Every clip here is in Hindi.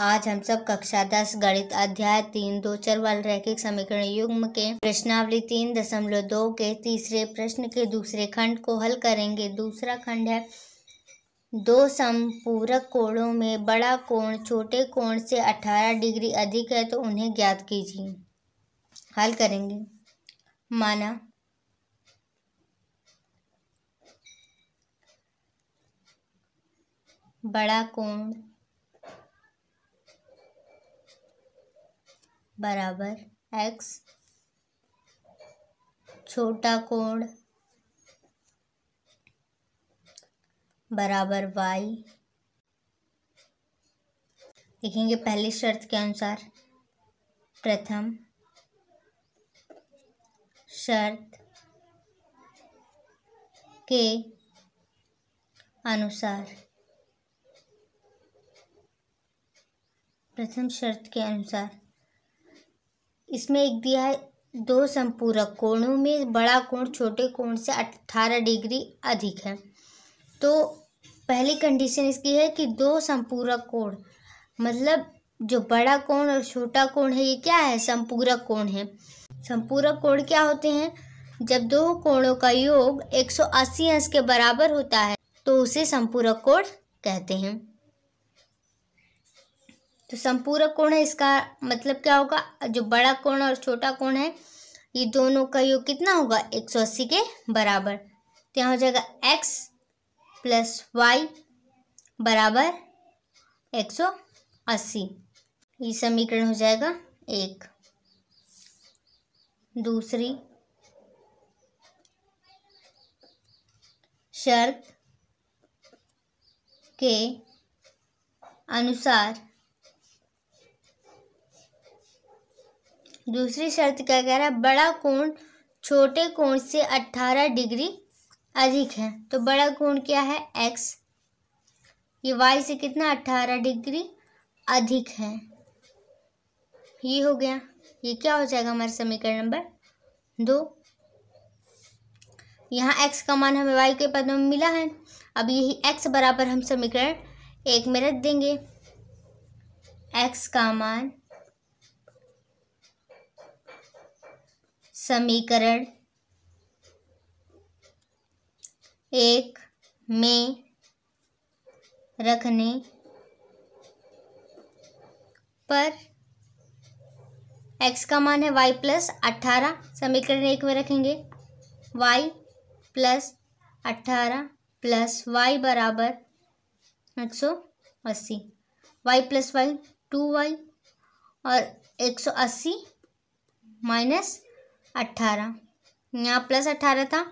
आज हम सब कक्षा दस गणित अध्याय तीन दो चर वाले रैखिक समीकरण युग्म के प्रश्नावली तीन दशमलव दो के तीसरे प्रश्न के दूसरे खंड को हल करेंगे दूसरा खंड है दो संपूरक कोणों में बड़ा कोण छोटे कोण से अठारह डिग्री अधिक है तो उन्हें ज्ञात कीजिए हल करेंगे माना बड़ा कोण बराबर एक्स छोटा कोण बराबर वाई देखेंगे पहली शर्त के अनुसार प्रथम शर्त के अनुसार प्रथम शर्त के अनुसार इसमें एक दिया है दो संपूरक कोणों में बड़ा कोण छोटे कोण से अट्ठारह डिग्री अधिक है तो पहली कंडीशन इसकी है कि दो संपूरक कोण मतलब जो बड़ा कोण और छोटा कोण है ये क्या है संपूरक कोण है संपूरक कोण क्या होते हैं जब दो कोणों का योग 180 अंश के बराबर होता है तो उसे संपूरक कोण कहते हैं तो संपूरक कोण है इसका मतलब क्या होगा जो बड़ा कोण और छोटा कोण है ये दोनों का योग कितना होगा एक सौ अस्सी के बराबर तो यहाँ हो जाएगा एक्स प्लस वाई बराबर एक सौ अस्सी ये समीकरण हो जाएगा एक दूसरी शर्त के अनुसार दूसरी शर्त क्या कह रहा है बड़ा कोण छोटे कोण से अट्ठारह डिग्री अधिक है तो बड़ा कोण क्या है एक्स ये वाई से कितना अट्ठारह डिग्री अधिक है ये हो गया ये क्या हो जाएगा हमारा समीकरण नंबर दो यहाँ x का मान हमें y के पद में मिला है अब यही x बराबर हम समीकरण एक में रख देंगे x का मान समीकरण एक में रखने पर x का मान है y प्लस अट्ठारह समीकरण एक में रखेंगे y प्लस अट्ठारह प्लस वाई बराबर एक सौ अस्सी y plus y two y और एक सौ अस्सी माइनस अट्ठारह यहाँ प्लस अट्ठारह था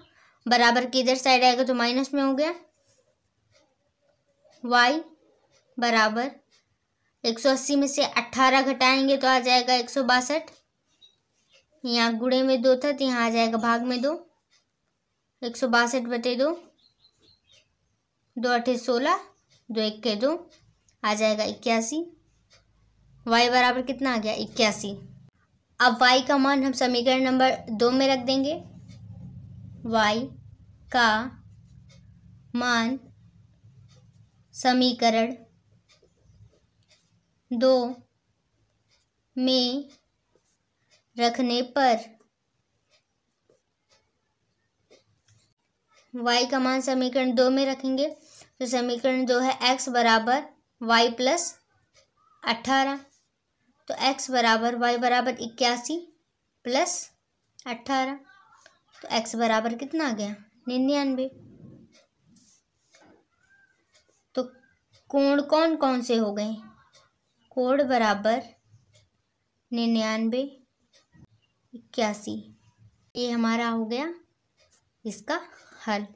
बराबर की इधर साइड आएगा तो माइनस में हो गया वाई बराबर एक सौ अस्सी में से अट्ठारह घटाएंगे तो आ जाएगा एक सौ बासठ यहाँ गुड़े में दो था तो यहाँ आ जाएगा भाग में दो एक सौ बासठ बटे दो दो अठे सोलह दो एक के दो आ जाएगा इक्यासी वाई बराबर कितना आ गया इक्यासी अब y का मान हम समीकरण नंबर दो में रख देंगे y का मान समीकरण दो में रखने पर y का मान समीकरण दो में रखेंगे तो समीकरण दो है x बराबर वाई प्लस अट्ठारह तो x बराबर y बराबर इक्यासी प्लस अट्ठारह तो x बराबर कितना आ गया निन्यानवे तो कोण कौन कौन से हो गए कोण बराबर निन्यानवे इक्यासी ये हमारा हो गया इसका हल